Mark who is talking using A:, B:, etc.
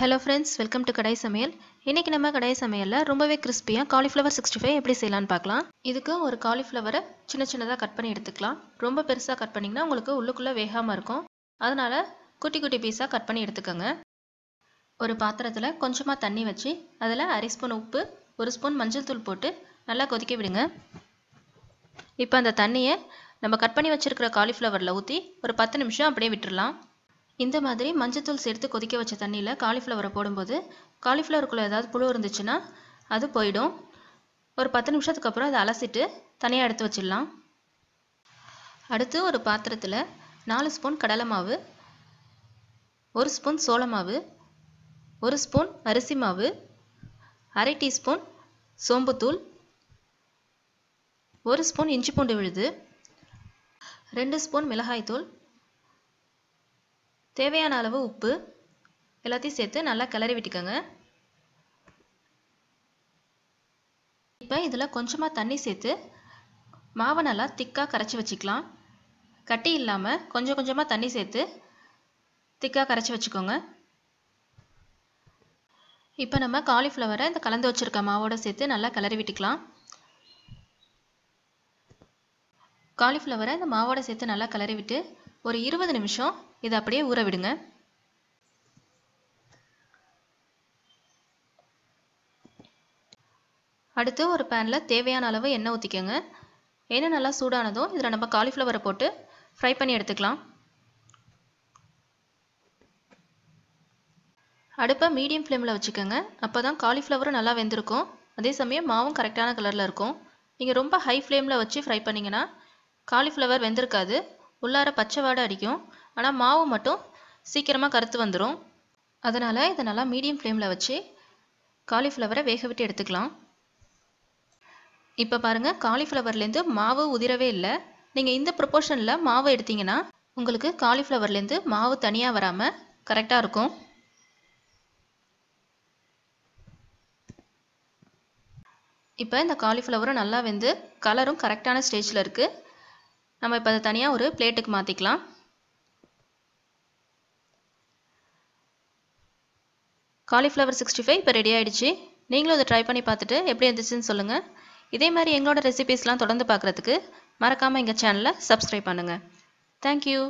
A: hello friends welcome to Kadai சமையல் இன்றைக்கி நம்ம கடை சமையலில் ரொம்பவே கிறிஸ்பியாக காலிஃப்ளவர் சிக்ஸ்டி ஃபைவ் எப்படி செய்யலாம்னு பார்க்கலாம் இதுக்கு ஒரு காலிஃப்ளவரை சின்ன சின்னதாக கட் பண்ணி எடுத்துக்கலாம் ரொம்ப பெருசாக கட் பண்ணிங்கன்னா உங்களுக்கு உள்ளுக்குள்ளே வேகாமல் இருக்கும் அதனால் குட்டி குட்டி பீஸாக கட் பண்ணி எடுத்துக்கோங்க ஒரு பாத்திரத்தில் கொஞ்சமாக தண்ணி வச்சு அதில் அரை ஸ்பூன் உப்பு ஒரு ஸ்பூன் மஞ்சள் தூள் போட்டு நல்லா கொதிக்க விடுங்க இப்போ அந்த தண்ணியை நம்ம கட் பண்ணி வச்சுருக்கிற காலிஃப்ளவரில் ஊற்றி ஒரு பத்து நிமிஷம் அப்படியே விட்டுடலாம் இந்த மாதிரி மஞ்சத்தூள் சேர்த்து கொதிக்க வச்ச தண்ணியில் காலிஃப்ளவரை போடும்போது காலிஃப்ளவருக்குள்ளே ஏதாவது புழு இருந்துச்சுன்னா அது போயிடும் ஒரு பத்து நிமிஷத்துக்கு அப்புறம் அதை அலசிட்டு தனியாக எடுத்து வச்சிடலாம் அடுத்து ஒரு பாத்திரத்தில் நாலு ஸ்பூன் கடலை மாவு ஒரு ஸ்பூன் சோள மாவு ஒரு ஸ்பூன் அரிசி மாவு அரை டீஸ்பூன் சோம்புத்தூள் ஒரு ஸ்பூன் இஞ்சி பூண்டு விழுது ரெண்டு ஸ்பூன் மிளகாய்த்தூள் தேவையான அளவு உப்பு எல்லாத்தையும் சேர்த்து நல்லா கிளறி விட்டுக்கோங்க இப்போ இதில் கொஞ்சமாக தண்ணி சேர்த்து மாவை நல்லா திக்காக கரைச்சி வச்சுக்கலாம் கட்டி இல்லாமல் கொஞ்சம் கொஞ்சமாக தண்ணி சேர்த்து திக்காக கரைச்சி வச்சுக்கோங்க இப்போ நம்ம காலிஃப்ளவரை இந்த கலந்து வச்சுருக்க மாவோடு சேர்த்து நல்லா கிளறி விட்டுக்கலாம் காலிஃப்ளவரை இந்த மாவோட சேர்த்து நல்லா கிளறி விட்டு ஒரு இருபது நிமிஷம் இதை அப்படியே ஊற விடுங்க அடுத்து ஒரு பேனில் தேவையான அளவு எண்ணெய் ஊற்றிக்கோங்க எண்ணெய் நல்லா சூடானதும் இதில் நம்ம காலிஃப்ளவரை போட்டு ஃப்ரை பண்ணி எடுத்துக்கலாம் அடுப்பை மீடியம் ஃப்ளேமில் வச்சுக்கோங்க அப்போ தான் காலிஃப்ளவரும் நல்லா வெந்திருக்கும் அதே சமயம் மாவும் கரெக்டான கலரில் இருக்கும் நீங்கள் ரொம்ப ஹை ஃப்ளேமில் வச்சு ஃப்ரை பண்ணிங்கன்னா காலிஃப்ளவர் வெந்திருக்காது உள்ளார பச்சை வாடை அடிக்கும் ஆனால் மாவு மட்டும் சீக்கிரமாக கருத்து வந்துடும் அதனால் இதை நல்லா மீடியம் ஃப்ளேமில் வச்சு காலிஃப்ளவரை வேக விட்டு எடுத்துக்கலாம் இப்போ பாருங்கள் காலிஃப்ளவர்லேருந்து மாவு உதிரவே இல்லை நீங்கள் இந்த ப்ரொப்போர்ஷனில் மாவு எடுத்தீங்கன்னா உங்களுக்கு காலிஃப்ளவர்லேருந்து மாவு தனியாக வராமல் கரெக்டாக இருக்கும் இப்போ இந்த காலிஃப்ளவரும் நல்லா வெந்து கலரும் கரெக்டான ஸ்டேஜில் இருக்குது நம்ம இப்போ அதை தனியாக ஒரு பிளேட்டுக்கு மாற்றிக்கலாம் காலிஃப்ளவர் சிக்ஸ்டி ஃபைவ் இப்போ ரெடி ஆகிடுச்சு நீங்களும் இதை ட்ரை பண்ணி பார்த்துட்டு எப்படி இருந்துச்சுன்னு சொல்லுங்கள் இதே மாதிரி எங்களோட ரெசிபீஸ்லாம் தொடர்ந்து பார்க்குறதுக்கு மறக்காமல் எங்கள் சேனலை சப்ஸ்கிரைப் பண்ணுங்கள் தேங்க்யூ